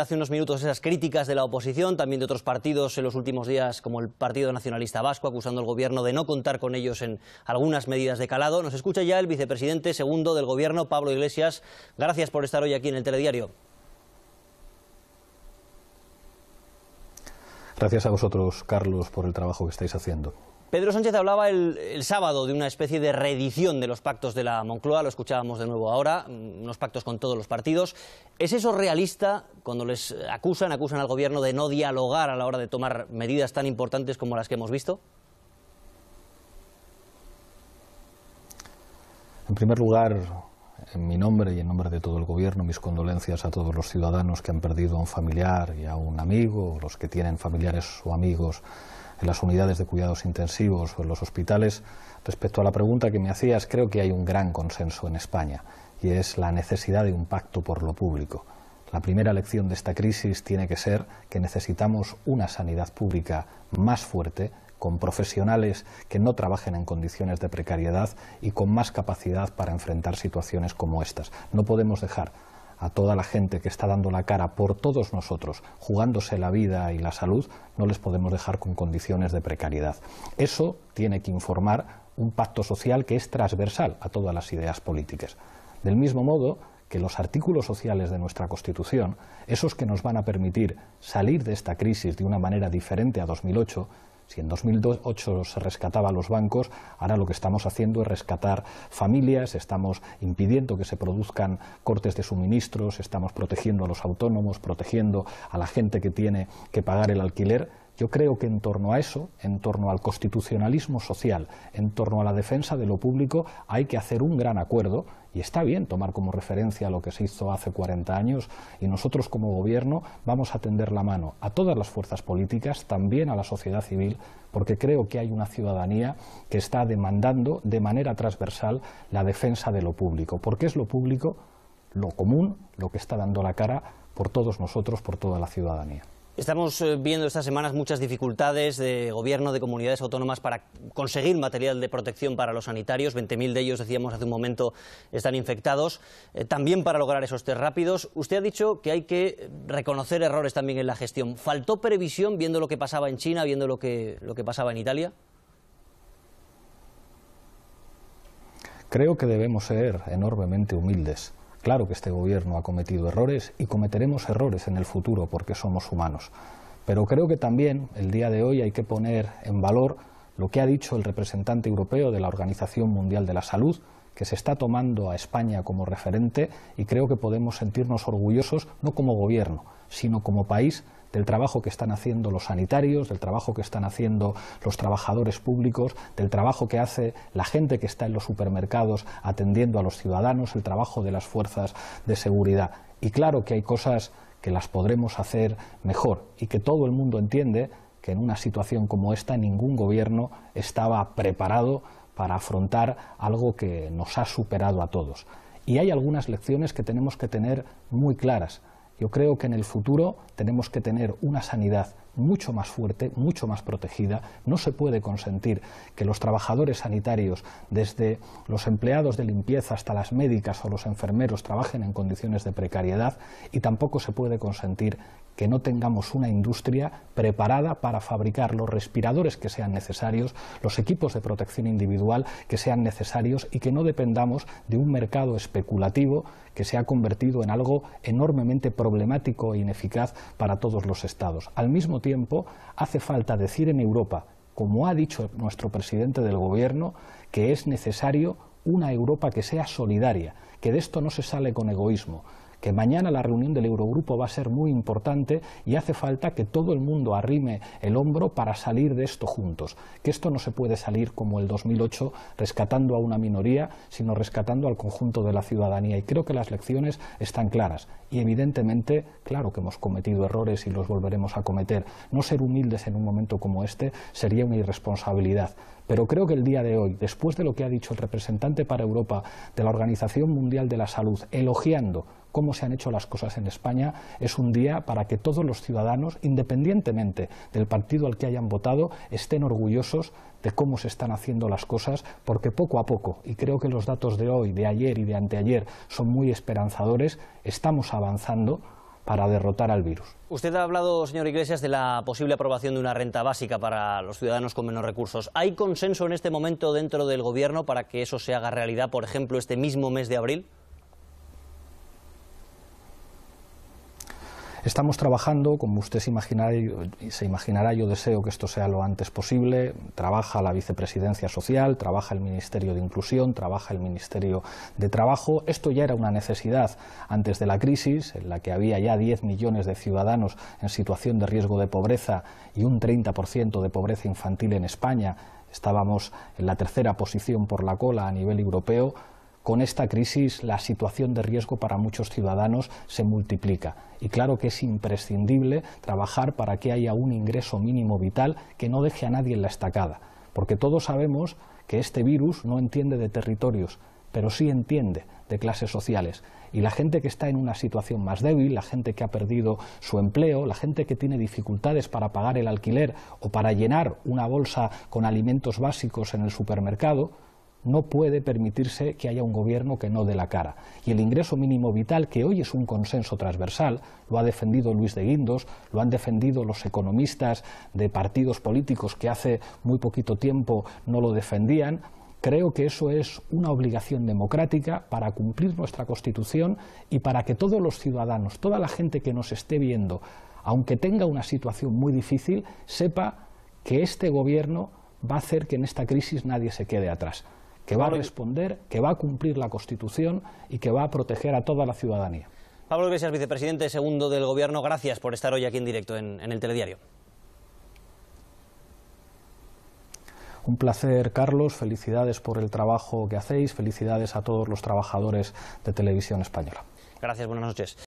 Hace unos minutos esas críticas de la oposición, también de otros partidos en los últimos días, como el Partido Nacionalista Vasco, acusando al Gobierno de no contar con ellos en algunas medidas de calado. Nos escucha ya el vicepresidente segundo del Gobierno, Pablo Iglesias. Gracias por estar hoy aquí en el Telediario. Gracias a vosotros, Carlos, por el trabajo que estáis haciendo. Pedro Sánchez hablaba el, sábado de una especie de reedición de los pactos de la Moncloa, lo escuchábamos de nuevo ahora, mm, unos pactos con todos los partidos. ¿Es eso realista cuando les acusan, acusan al gobierno de no dialogar a la hora de tomar medidas tan importantes como las que hemos visto? En primer lugar, en mi nombre y en nombre de todo el gobierno, mis condolencias a todos los ciudadanos que han perdido a un familiar y a un amigo, los que tienen familiares o amigos en las unidades de cuidados intensivos o en los hospitales, respecto a la pregunta que me hacías, creo que hay un gran consenso en España y es la necesidad de un pacto por lo público. La primera lección de esta crisis tiene que ser que necesitamos una sanidad pública más fuerte, con profesionales que no trabajen en condiciones de precariedad y con más capacidad para enfrentar situaciones como estas. No podemos dejar a toda la gente que está dando la cara por todos nosotros, jugándose la vida y la salud, no les podemos dejar con condiciones de precariedad. Eso tiene que informar un pacto social que es transversal a todas las ideas políticas. Del mismo modo que los artículos sociales de nuestra Constitución, esos que nos van a permitir salir de esta crisis de una manera diferente a 2008, si en 2008 se rescataba a los bancos, ahora lo que estamos haciendo es rescatar familias, estamos impidiendo que se produzcan cortes de suministros, estamos protegiendo a los autónomos, protegiendo a la gente que tiene que pagar el alquiler. Yo creo que en torno a eso, en torno al constitucionalismo social, en torno a la defensa de lo público, hay que hacer un gran acuerdo y está bien tomar como referencia lo que se hizo hace 40 años y nosotros como gobierno vamos a tender la mano a todas las fuerzas políticas, también a la sociedad civil, porque creo que hay una ciudadanía que está demandando de manera transversal la defensa de lo público, porque es lo público, lo común, lo que está dando la cara por todos nosotros, por toda la ciudadanía. Estamos eh, viendo estas semanas muchas dificultades de gobierno, de comunidades autónomas para conseguir material de protección para los sanitarios. 20.000 de ellos, decíamos hace un momento, están infectados. Eh, también para lograr esos test rápidos. Usted ha dicho que hay que reconocer errores también en la gestión. ¿Faltó previsión viendo lo que pasaba en China, viendo lo que, lo que pasaba en Italia? Creo que debemos ser enormemente humildes Claro que este gobierno ha cometido errores y cometeremos errores en el futuro porque somos humanos. Pero creo que también el día de hoy hay que poner en valor lo que ha dicho el representante europeo de la Organización Mundial de la Salud, que se está tomando a España como referente y creo que podemos sentirnos orgullosos no como gobierno, sino como país del trabajo que están haciendo los sanitarios, del trabajo que están haciendo los trabajadores públicos, del trabajo que hace la gente que está en los supermercados atendiendo a los ciudadanos, el trabajo de las fuerzas de seguridad. Y claro que hay cosas que las podremos hacer mejor y que todo el mundo entiende que en una situación como esta ningún gobierno estaba preparado para afrontar algo que nos ha superado a todos. Y hay algunas lecciones que tenemos que tener muy claras. Yo creo que en el futuro tenemos que tener una sanidad mucho más fuerte, mucho más protegida. No se puede consentir que los trabajadores sanitarios, desde los empleados de limpieza hasta las médicas o los enfermeros, trabajen en condiciones de precariedad y tampoco se puede consentir que no tengamos una industria preparada para fabricar los respiradores que sean necesarios, los equipos de protección individual que sean necesarios y que no dependamos de un mercado especulativo que se ha convertido en algo enormemente problemático e ineficaz para todos los estados. Al mismo tiempo, tiempo, hace falta decir en Europa, como ha dicho nuestro presidente del Gobierno, que es necesario una Europa que sea solidaria, que de esto no se sale con egoísmo, que mañana la reunión del Eurogrupo va a ser muy importante y hace falta que todo el mundo arrime el hombro para salir de esto juntos, que esto no se puede salir como el 2008 rescatando a una minoría, sino rescatando al conjunto de la ciudadanía. Y creo que las lecciones están claras. Y evidentemente, claro que hemos cometido errores y los volveremos a cometer. No ser humildes en un momento como este sería una irresponsabilidad. Pero creo que el día de hoy, después de lo que ha dicho el representante para Europa de la Organización Mundial de la Salud, elogiando cómo se han hecho las cosas en España, es un día para que todos los ciudadanos, independientemente del partido al que hayan votado, estén orgullosos de cómo se están haciendo las cosas, porque poco a poco, y creo que los datos de hoy, de ayer y de anteayer son muy esperanzadores, estamos avanzando para derrotar al virus. Usted ha hablado, señor Iglesias, de la posible aprobación de una renta básica para los ciudadanos con menos recursos. ¿Hay consenso en este momento dentro del Gobierno para que eso se haga realidad, por ejemplo, este mismo mes de abril? Estamos trabajando, como usted se imaginará, imaginará, yo deseo que esto sea lo antes posible. Trabaja la Vicepresidencia Social, trabaja el Ministerio de Inclusión, trabaja el Ministerio de Trabajo. Esto ya era una necesidad antes de la crisis, en la que había ya 10 millones de ciudadanos en situación de riesgo de pobreza y un 30% de pobreza infantil en España. Estábamos en la tercera posición por la cola a nivel europeo. Con esta crisis la situación de riesgo para muchos ciudadanos se multiplica y claro que es imprescindible trabajar para que haya un ingreso mínimo vital que no deje a nadie en la estacada, porque todos sabemos que este virus no entiende de territorios, pero sí entiende de clases sociales. Y la gente que está en una situación más débil, la gente que ha perdido su empleo, la gente que tiene dificultades para pagar el alquiler o para llenar una bolsa con alimentos básicos en el supermercado, no puede permitirse que haya un gobierno que no dé la cara. Y el ingreso mínimo vital, que hoy es un consenso transversal, lo ha defendido Luis de Guindos, lo han defendido los economistas de partidos políticos que hace muy poquito tiempo no lo defendían, Creo que eso es una obligación democrática para cumplir nuestra Constitución y para que todos los ciudadanos, toda la gente que nos esté viendo, aunque tenga una situación muy difícil, sepa que este Gobierno va a hacer que en esta crisis nadie se quede atrás que va a responder, que va a cumplir la Constitución y que va a proteger a toda la ciudadanía. Pablo Iglesias, vicepresidente segundo del Gobierno, gracias por estar hoy aquí en directo en, el Telediario. Un placer, Carlos. Felicidades por el trabajo que hacéis. Felicidades a todos los trabajadores de Televisión Española. Gracias, buenas noches.